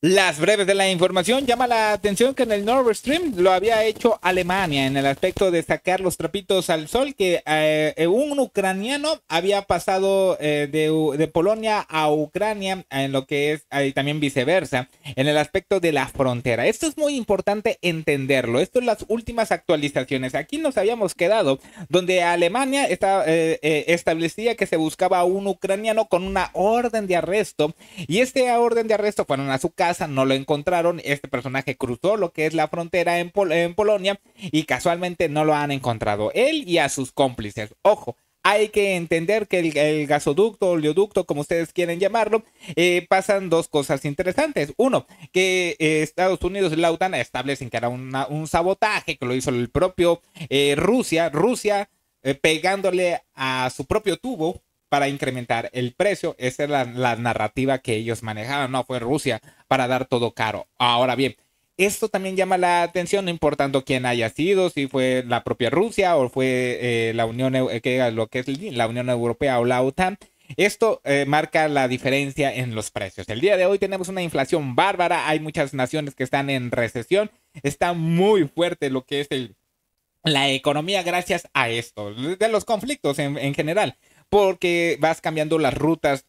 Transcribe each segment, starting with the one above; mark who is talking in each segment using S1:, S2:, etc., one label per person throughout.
S1: Las breves de la información llama la atención que en el Nord Stream lo había hecho Alemania en el aspecto de sacar los trapitos al sol que eh, eh, un ucraniano había pasado eh, de, Polonia a Ucrania en lo que es ah, y también viceversa en el aspecto de la frontera. Esto es muy importante entenderlo. Esto es las últimas actualizaciones. Aquí nos habíamos quedado donde Alemania establecía que se buscaba a un ucraniano con una orden de arresto y esta orden de arresto fueron a su casa no lo encontraron. Este personaje cruzó lo que es la frontera en, Polonia y casualmente no lo han encontrado. Él y a sus cómplices. Ojo, hay que entender que el, el gasoducto, oleoducto, como ustedes quieren llamarlo, eh, pasan dos cosas interesantes. Uno, que eh, Estados Unidos y la OTAN establecen que era un sabotaje, que lo hizo el propio eh, Rusia, Rusia pegándole a su propio tubo para incrementar el precio. Esa es la, narrativa que ellos manejaban, no fue Rusia para dar todo caro. Ahora bien, esto también llama la atención, no importando quién haya sido, si fue la propia Rusia o fue eh, la Unión eh, lo que es la Unión Europea o la OTAN. Esto eh, marca la diferencia en los precios. El día de hoy tenemos una inflación bárbara, hay muchas naciones que están en recesión, está muy fuerte lo que es la economía gracias a esto, de los conflictos en general porque vas cambiando las rutas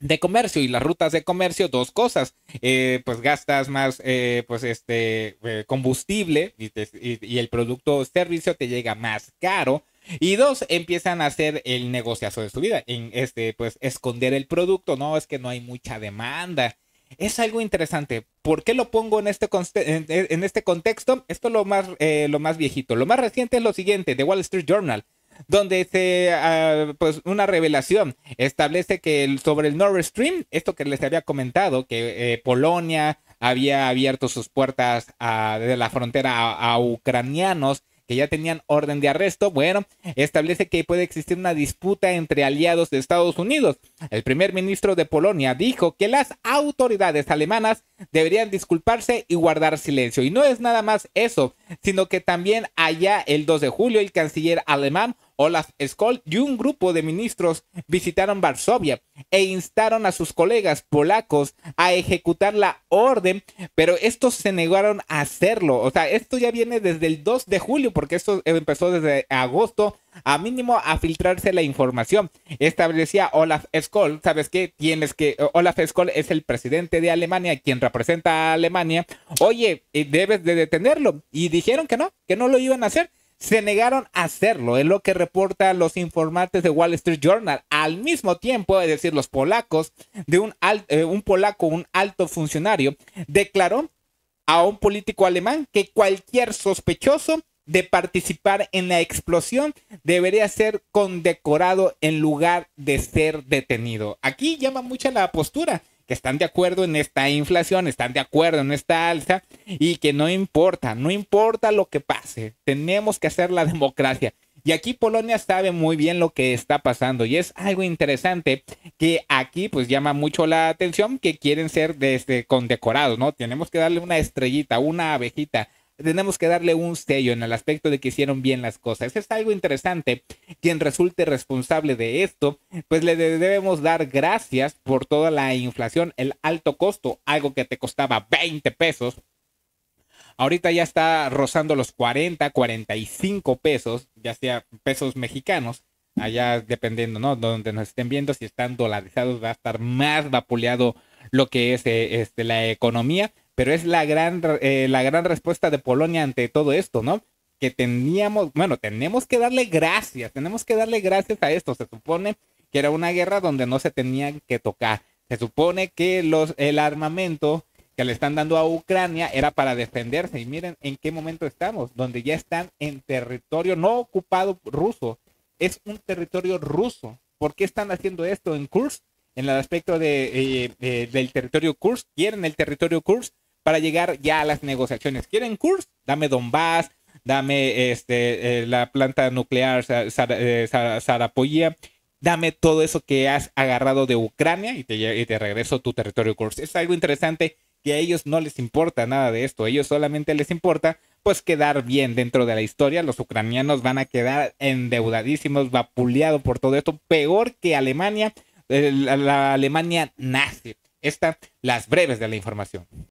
S1: de comercio y las rutas de comercio dos cosas eh, pues gastas más eh, pues este eh, combustible y, el producto o servicio te llega más caro y dos empiezan a hacer el negociazo de su vida en este pues esconder el producto no es que no hay mucha demanda es algo interesante ¿Por qué lo pongo en este, este contexto? Esto es lo más, lo más viejito. Lo más reciente es lo siguiente, de Wall Street Journal donde se, ah, pues una revelación establece que sobre el Nord Stream, esto que les había comentado, que eh, Polonia había abierto sus puertas ah, de la frontera a ucranianos que ya tenían orden de arresto, bueno, establece que puede existir una disputa entre aliados de Estados Unidos. El primer ministro de Polonia dijo que las autoridades alemanas deberían disculparse y guardar silencio. Y no es nada más eso, sino que también allá el 2 de julio el canciller alemán Olaf Skoll y un grupo de ministros visitaron Varsovia e instaron a sus colegas polacos a ejecutar la orden, pero estos se negaron a hacerlo. O sea, esto ya viene desde el 2 de julio, porque esto empezó desde agosto a mínimo a filtrarse la información. Establecía Olaf Skoll, ¿sabes qué? Tienes que, eh, Olaf Skoll es el presidente de Alemania, quien representa a Alemania. Oye, eh, debes de detenerlo. Y dijeron que no, que no lo iban a hacer se negaron a hacerlo, es lo que reporta los informantes de Wall Street Journal. Al mismo tiempo, es decir, los polacos, de un, eh, un polaco, un alto funcionario, declaró a un político alemán que cualquier sospechoso de participar en la explosión debería ser condecorado en lugar de ser detenido. Aquí llama mucha la postura que están de acuerdo en esta inflación, están de acuerdo en esta alza y que no importa, no importa lo que pase, tenemos que hacer la democracia. Y aquí Polonia sabe muy bien lo que está pasando y es algo interesante que aquí pues llama mucho la atención que quieren ser desde este, condecorados, ¿no? Tenemos que darle una estrellita, una abejita tenemos que darle un sello en el aspecto de que hicieron bien las cosas. Es algo interesante. Quien resulte responsable de esto, pues le debemos dar gracias por toda la inflación, el alto costo, algo que te costaba 20 pesos. Ahorita ya está rozando los 40, 45 pesos, ya sea pesos mexicanos. Allá dependiendo, ¿no? Donde nos estén viendo, si están dolarizados, va a estar más vapuleado lo que es eh, este, la economía pero es la gran, eh, la gran respuesta de Polonia ante todo esto, ¿no? Que teníamos, bueno, tenemos que darle gracias, tenemos que darle gracias a esto. Se supone que era una guerra donde no se tenían que tocar. Se supone que los, el armamento que le están dando a Ucrania era para defenderse. Y miren en qué momento estamos, donde ya están en territorio no ocupado ruso. Es un territorio ruso. ¿Por qué están haciendo esto en Kursk? En el aspecto de, eh, eh, del territorio Kursk, quieren el territorio Kursk para llegar ya a las negociaciones. ¿Quieren Kursk? Dame Donbass, dame este, eh, la planta nuclear eh, Sarapoyia, dame todo eso que has agarrado de Ucrania y te, regreso tu territorio Kursk. Es algo interesante que a ellos no les importa nada de esto, a ellos solamente les importa pues quedar bien dentro de la historia, los ucranianos van a quedar endeudadísimos, vapuleados por todo esto, peor que Alemania, la, Alemania nazi. Esta, las breves de la información.